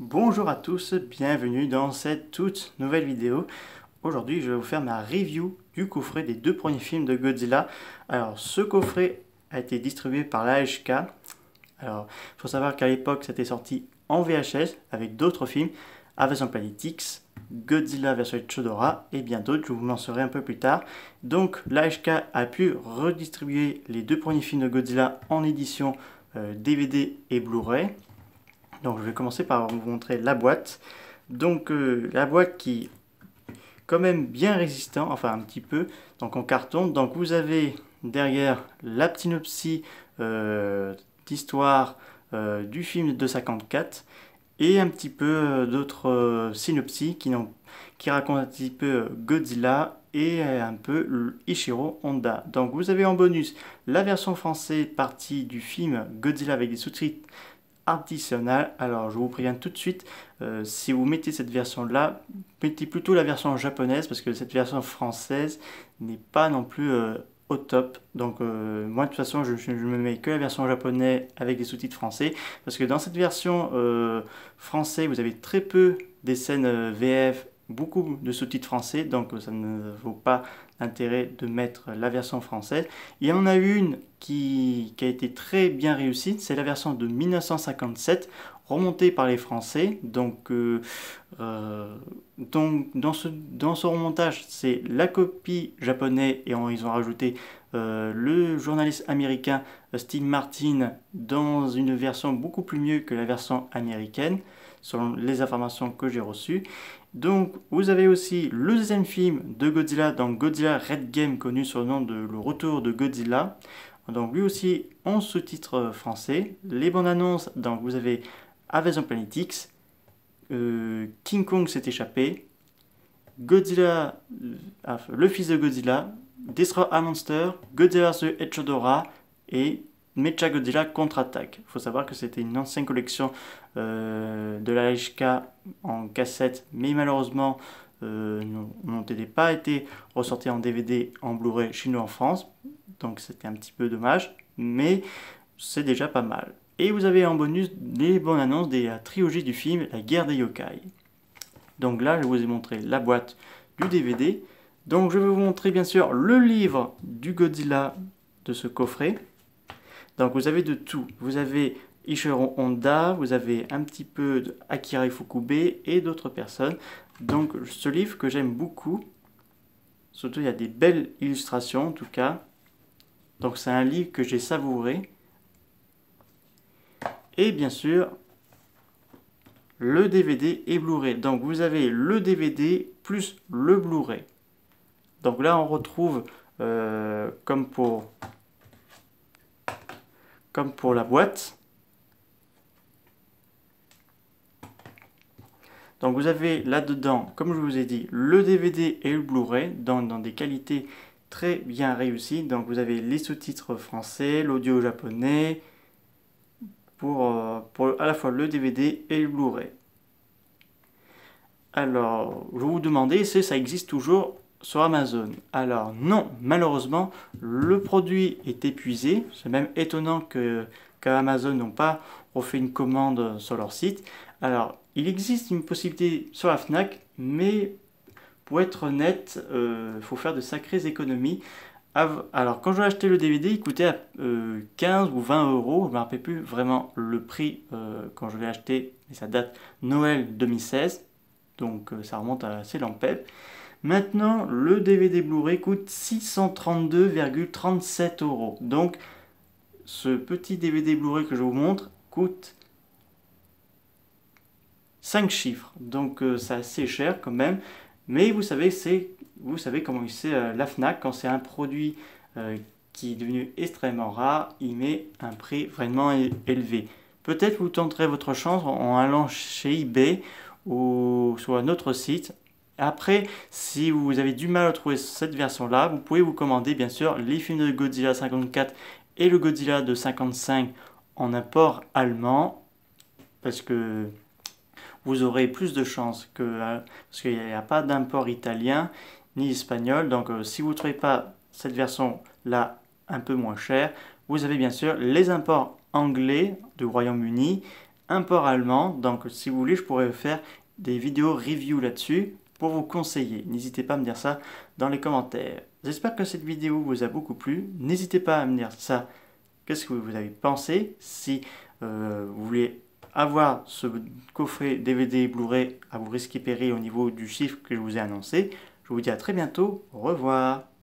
Bonjour à tous, bienvenue dans cette toute nouvelle vidéo. Aujourd'hui, je vais vous faire ma review du coffret des deux premiers films de Godzilla. Alors, ce coffret a été distribué par l'AHK. Alors, il faut savoir qu'à l'époque, c'était sorti en VHS avec d'autres films, Invasion Planet X, Godzilla vs Chodora et bien d'autres, je vous en un peu plus tard. Donc, l'AHK a pu redistribuer les deux premiers films de Godzilla en édition DVD euh, et Blu-ray. Donc je vais commencer par vous montrer la boîte. Donc euh, la boîte qui est quand même bien résistant, enfin un petit peu, donc en carton. Donc vous avez derrière la synopsis euh, d'histoire euh, du film de 54 et un petit peu d'autres synopsis qui, qui racontent un petit peu Godzilla et un peu Ishiro Honda. Donc vous avez en bonus la version française partie du film Godzilla avec des sous-titres alors je vous préviens tout de suite, euh, si vous mettez cette version là, mettez plutôt la version japonaise parce que cette version française n'est pas non plus euh, au top. Donc euh, moi de toute façon je, ne me mets que la version japonaise avec des sous-titres français parce que dans cette version française vous avez très peu des scènes VF beaucoup de sous-titres français, donc ça ne vaut pas l'intérêt de mettre la version française. Il y en a une qui, a été très bien réussie, c'est la version de 1957, remontée par les Français. Donc, euh, euh, dans, ce, dans remontage, c'est la copie japonaise et on, ils ont rajouté euh, le journaliste américain Steve Martin dans une version beaucoup plus mieux que la version américaine selon les informations que j'ai reçues. Donc, vous avez aussi le deuxième film de Godzilla, dans Godzilla Red Game, connu sous le nom de Le Retour de Godzilla. Donc, lui aussi en sous-titre français. Les bonnes annonces, donc vous avez Invasion Planet X, euh, King Kong s'est échappé, Godzilla, euh, le fils de Godzilla, Destroy a Monster, Godzilla the Hedgehog et Mecha Godzilla contre-attaque. Il faut savoir que c'était une ancienne collection euh, de la HK en cassette, mais malheureusement euh, n'ont pas été ressortis en DVD, en Blu-ray chez nous en France. Donc c'était un petit peu dommage, mais c'est déjà pas mal. Et vous avez en bonus les bonnes annonces des trilogies du film La guerre des yokai. Donc là, je vous ai montré la boîte du DVD. Donc je vais vous montrer bien sûr le livre du Godzilla de ce coffret. Donc vous avez de tout. Vous avez Isheron Honda, vous avez un petit peu Akira Fukube et d'autres personnes. Donc ce livre que j'aime beaucoup, surtout il y a des belles illustrations en tout cas. Donc c'est un livre que j'ai savouré. Et bien sûr, le DVD et Blu-ray. Donc vous avez le DVD plus le Blu-ray. Donc là on retrouve, euh, comme pour comme pour la boîte. Donc vous avez là-dedans, comme je vous ai dit, le DVD et le Blu-ray dans, des qualités très bien réussies. Donc vous avez les sous-titres français, l'audio japonais, pour, euh, à la fois le DVD et le Blu-ray. Alors, je vous demander si ça existe toujours sur Amazon. Alors non, malheureusement, le produit est épuisé. C'est même étonnant que qu'Amazon n'ont pas refait une commande sur leur site. Alors, il existe une possibilité sur la FNAC, mais pour être honnête, il euh, faut faire de sacrées économies. Alors, quand j'ai acheté le DVD, il coûtait 15 euh, ou 20 euros. Je ne me rappelle plus vraiment le prix euh, quand je l'ai acheté, mais ça date Noël 2016. Donc, ça remonte à assez longtemps. Maintenant, le DVD Blu-ray coûte 632,37 euros. Donc, ce petit DVD Blu-ray que je vous montre coûte 5 chiffres. Donc, euh, c'est assez cher quand même. Mais vous savez, vous savez comment il sait euh, la FNAC quand c'est un produit euh, qui est devenu extrêmement rare, il met un prix vraiment élevé. Peut-être vous tenterez votre chance en allant chez eBay ou sur un autre site après, si vous avez du mal à trouver cette version-là, vous pouvez vous commander bien sûr les films de Godzilla 54 et le Godzilla de 55 en import allemand, parce que vous aurez plus de chances que euh, parce qu'il n'y a pas d'import italien ni espagnol. Donc, euh, si vous ne trouvez pas cette version-là un peu moins chère, vous avez bien sûr les imports anglais du Royaume-Uni, import allemand. Donc, si vous voulez, je pourrais faire des vidéos review là-dessus pour vous conseiller. N'hésitez pas à me dire ça dans les commentaires. J'espère que cette vidéo vous a beaucoup plu. N'hésitez pas à me dire ça. Qu'est-ce que vous avez pensé Si euh, vous voulez avoir ce coffret DVD Blu-ray à vous risquer périr au niveau du chiffre que je vous ai annoncé, je vous dis à très bientôt. Au revoir.